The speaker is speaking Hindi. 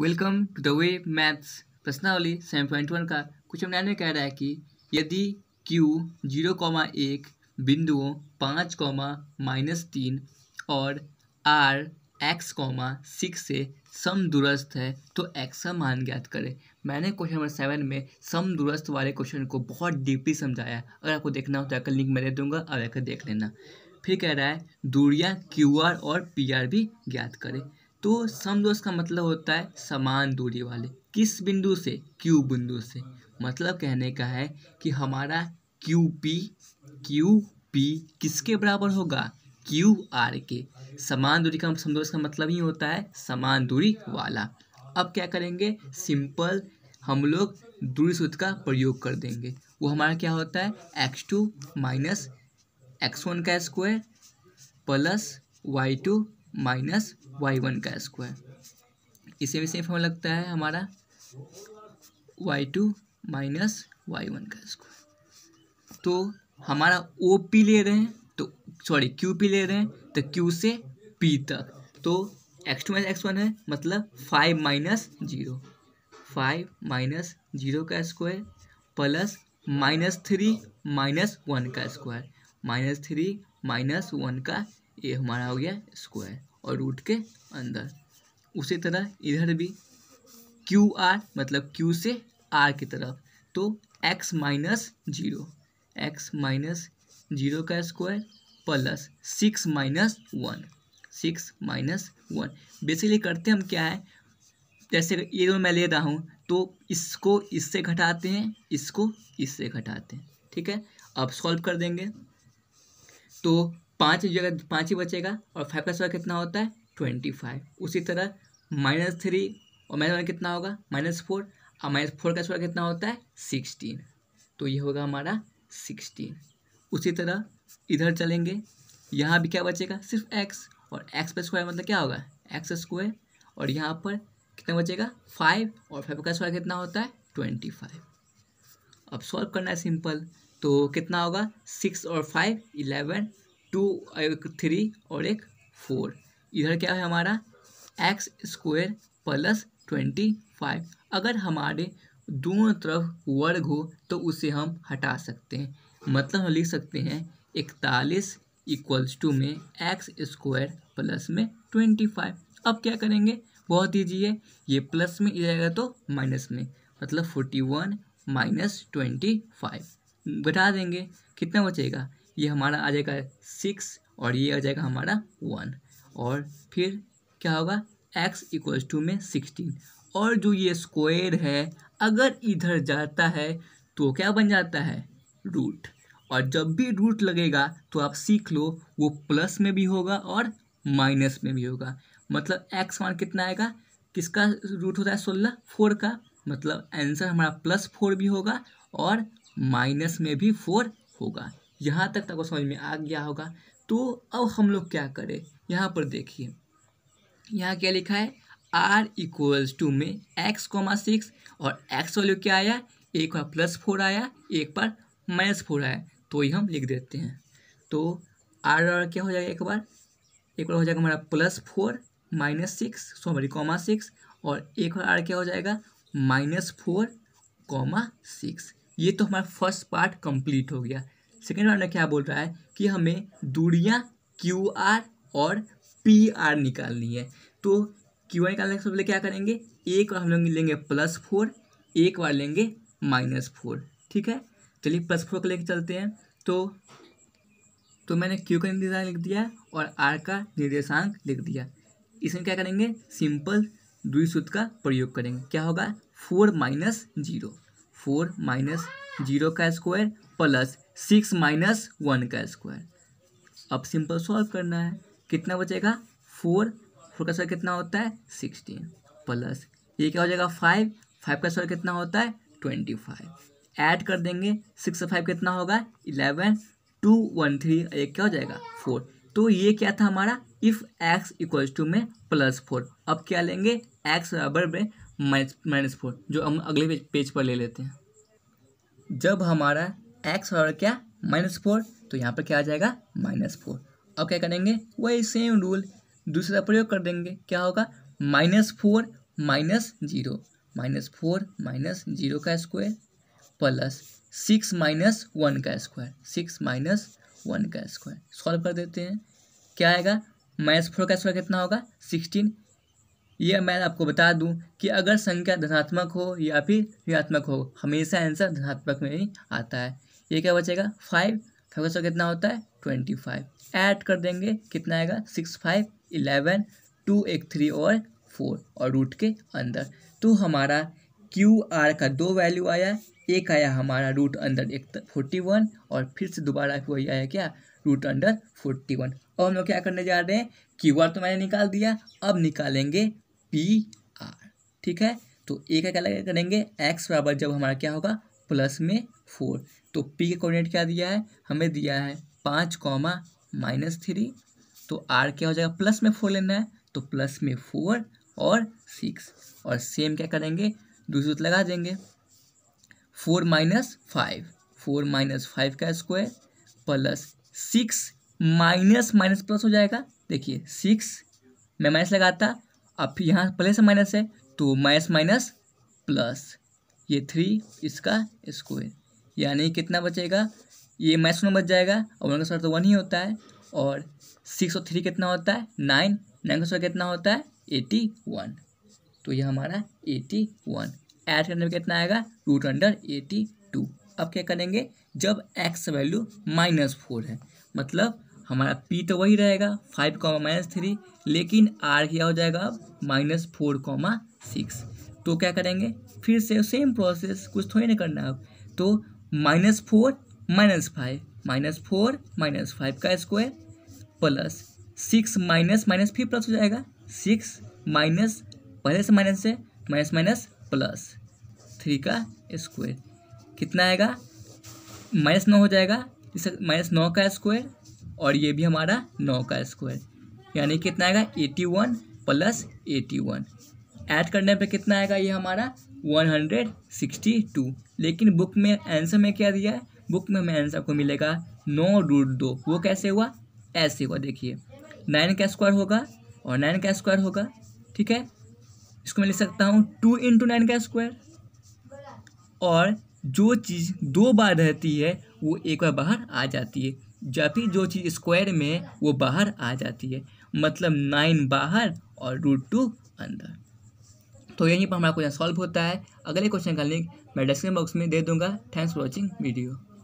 welcome to the way maths प्रश्नावली सेवन पॉइंट वन का क्वेश्चन नाइन में कह रहा है कि यदि Q जीरो कॉमा एक बिंदुओं पाँच कॉमा माइनस तीन और R x कॉमा सिक्स से सम दुरुस्त है तो x का मान ज्ञात करें मैंने क्वेश्चन नंबर सेवन में सम दुरुस्त वाले क्वेश्चन को बहुत डीपली समझाया अगर आपको देखना हो तो आपका लिंक मैं दे दूंगा और आकर देख लेना फिर कह रहा है दूरियाँ क्यू आर और पी आर भी ज्ञात करें तो समदोष का मतलब होता है समान दूरी वाले किस बिंदु से क्यू बिंदु से मतलब कहने का है कि हमारा क्यू पी क्यू पी किसके बराबर होगा क्यू आर के समान दूरी का समदोष का मतलब ही होता है समान दूरी वाला अब क्या करेंगे सिंपल हम लोग दूरी सूत्र का प्रयोग कर देंगे वो हमारा क्या होता है X two minus X one का square plus Y two minus Y one का स्क्वायर इसे भी सेफ हमें लगता है हमारा Y two minus Y one का स्क्वायर तो हमारा ओ पी ले रहे हैं तो सॉरी क्यू पी ले रहे हैं तो क्यू से पी तक तो X two minus X one है मतलब five minus zero five minus zero का square plus minus three minus one का square minus three minus one का ये हमारा हो गया स्क्वायर और रूट के अंदर उसी तरह इधर भी क्यू आर मतलब क्यू से आर की तरफ तो X minus zero X minus zero का square plus six minus one six minus one basically करते हम क्या है जैसे ये जो मैं ले रहा हूँ तो इसको इससे घटाते हैं इसको इससे घटाते हैं ठीक है अब सॉल्व कर देंगे तो पाँच जगह पाँच ही बचेगा और फाइव का स्क्वायर कितना होता है ट्वेंटी फाइव उसी तरह माइनस थ्री और माइनस वन कितना होगा माइनस फोर और माइनस फोर का स्क्वायर कितना होता है सिक्सटीन तो ये होगा हमारा सिक्सटीन उसी तरह इधर चलेंगे यहाँ भी क्या बचेगा सिर्फ एक्स और एक्स पर स्क्वायर मतलब क्या होगा एक्स स्क्वायर और यहाँ पर कितना बचेगा फाइव और फाइव का स्क्वायर कितना होता है ट्वेंटी फाइव अब सॉल्व करना है सिंपल तो कितना होगा सिक्स और फाइव इलेवन टू एक थ्री और एक फोर इधर क्या है हमारा X square plus twenty five अगर हमारे दोनों तरफ वर्ग हो तो उसे हम हटा सकते हैं मतलब हम लिख सकते हैं इकतालीस इक्वल्स टू में एक्स स्क्वायर प्लस में ट्वेंटी फाइव अब क्या करेंगे बहुत ईजी है ये प्लस में जाएगा तो माइनस में मतलब forty one minus twenty five बता देंगे कितना बचेगा ये हमारा आ जाएगा सिक्स और ये आ जाएगा हमारा वन और फिर क्या होगा एक्स इक्वल्स टू में सिक्सटीन और जो ये स्क्वायर है अगर इधर जाता है तो क्या बन जाता है रूट और जब भी रूट लगेगा तो आप सीख लो वो प्लस में भी होगा और माइनस में भी होगा मतलब एक्स मान कितना आएगा किसका रूट होता है सोलह फोर का मतलब आंसर हमारा प्लस फोर भी होगा और माइनस में भी फोर होगा यहाँ तक तक समझ में आ गया होगा तो अब हम लोग क्या करें यहाँ पर देखिए यहाँ क्या लिखा है आर इक्वल्स टू में एक्स कॉमा सिक्स और एक्स वैल्यू क्या आया एक बार प्लस फोर आया एक बार माइनस फोर आया तो ये हम लिख देते हैं तो आर आर क्या हो जाएगा एक बार एक बार हो जाएगा हमारा plus four minus six sorry comma six और एक बार आर क्या हो जाएगा माइनस फोर कॉमा सिक्स ये तो हमारा फर्स्ट पार्ट कंप्लीट हो गया सेकेंड वाला में क्या बोल रहा है कि हमें दूरियाँ क्यू आर और पी आर निकालनी है तो क्यू आर निकालने से पहले क्या करेंगे एक बार हम लोग लेंगे प्लस फोर एक बार लेंगे माइनस फोर ठीक है चलिए प्लस फोर को लेकर चलते हैं तो तो मैंने क्यू का निर्देशांक लिख दिया और आर का निर्देशांक लिख दिया इसमें क्या करेंगे सिंपल द्विसूत्र का प्रयोग करेंगे क्या होगा four minus zero four minus zero का square plus six minus one का स्क्वायर अब सिंपल सॉल्व करना है कितना बचेगा फोर फोर का स्क्वायर कितना होता है सिक्सटीन प्लस ये क्या हो जाएगा फाइव फाइव का स्क्वायर कितना होता है ट्वेंटी फाइव ऐड कर देंगे सिक्स फाइव कितना होगा इलेवन टू वन थ्री एक क्या हो जाएगा फोर तो ये क्या था हमारा इफ़ एक्स इक्वल्स टू में प्लस फोर अब क्या लेंगे एक्स बराबर में माइनस माइनस फोर जो हम अगले पेज पेज पर ले लेते हैं जब हमारा एक्स और क्या माइनस फोर तो यहाँ पर क्या आ जाएगा माइनस फोर अब क्या करेंगे वही सेम रूल दूसरा प्रयोग कर देंगे क्या होगा minus four minus zero minus four minus zero का square plus six minus one का स्क्वायर सिक्स माइनस वन का स्क्वायर सॉल्व कर देते हैं क्या आएगा माइनस फोर का स्क्वायर कितना होगा सिक्सटीन यह मैं आपको बता दूं कि अगर संख्या धनात्मक हो या फिर ऋणात्मक हो हमेशा आंसर धनात्मक में ही आता है ये क्या बचेगा फाइव फाइव का कितना होता है ट्वेंटी फाइव ऐड कर देंगे कितना आएगा सिक्स फाइव इलेवन टू एक थ्री और फोर और रूट के अंदर तो हमारा क्यू आर का दो वैल्यू आया एक आया हमारा रूट अंदर एक फोर्टी वन और फिर से दोबारा वही आया क्या रूट अंडर फोर्टी वन और हम लोग क्या करने जा रहे हैं क्यू आर तो मैंने निकाल दिया अब निकालेंगे पी आर ठीक है तो ए का क्या लगा करेंगे एक्स बराबर जब हमारा क्या होगा प्लस में फोर तो पी का कोऑर्डिनेट क्या दिया है हमें दिया है पाँच कॉमा माइनस थ्री तो आर क्या हो जाएगा प्लस में फोर लेना है तो प्लस में फोर और सिक्स और सेम क्या करेंगे दूसरी लगा देंगे four minus five four minus five का square plus six minus minus plus हो जाएगा देखिए सिक्स मैं माइनस लगाता अब यहाँ प्लस माइनस है तो माइनस माइनस प्लस ये थ्री इसका स्क्वायर यानी कितना बचेगा ये माइनस वन बच जाएगा और वन का स्क्वायर तो वन ही होता है और सिक्स और थ्री कितना होता है नाइन नाइन का स्क्वायर कितना होता है एटी वन तो ये हमारा एटी वन ऐड करने में कितना आएगा रूट अंडर एटी टू अब क्या करेंगे जब एक्स वैल्यू माइनस फोर है मतलब हमारा पी तो वही रहेगा फाइव कॉमा माइनस थ्री लेकिन आर क्या हो जाएगा माइनस फोर कॉमा सिक्स तो क्या करेंगे फिर से सेम प्रोसेस कुछ थोड़ी ना करना अब तो minus four minus five minus four minus five का square plus six minus minus फिर प्लस हो जाएगा सिक्स माइनस पहले से माइनस से माइनस माइनस प्लस थ्री का स्क्वायर कितना आएगा माइनस नौ हो जाएगा इसे माइनस नौ का स्क्वायर और ये भी हमारा नौ का स्क्वायर यानी कितना आएगा eighty one plus eighty one add करने पे कितना आएगा ये हमारा वन हंड्रेड सिक्सटी टू लेकिन बुक में आंसर में क्या दिया है बुक में हमें आंसर को मिलेगा नौ रूट दो वो कैसे हुआ ऐसे हुआ देखिए नाइन का स्क्वायर होगा और नाइन का स्क्वायर होगा ठीक है इसको मैं लिख सकता हूँ टू इंटू नाइन का स्क्वायर और जो चीज़ दो बार रहती है वो एक बार बाहर आ जाती है जब भी जो चीज़ स्क्वायर में वो बाहर आ जाती है मतलब नाइन बाहर और रूट टू अंदर तो यहीं पर हमारा क्वेश्चन सॉल्व होता है अगले क्वेश्चन का लिंक मैं डिस्क्रिप्शन बॉक्स में दे दूंगा थैंक्स फॉर वॉचिंग वीडियो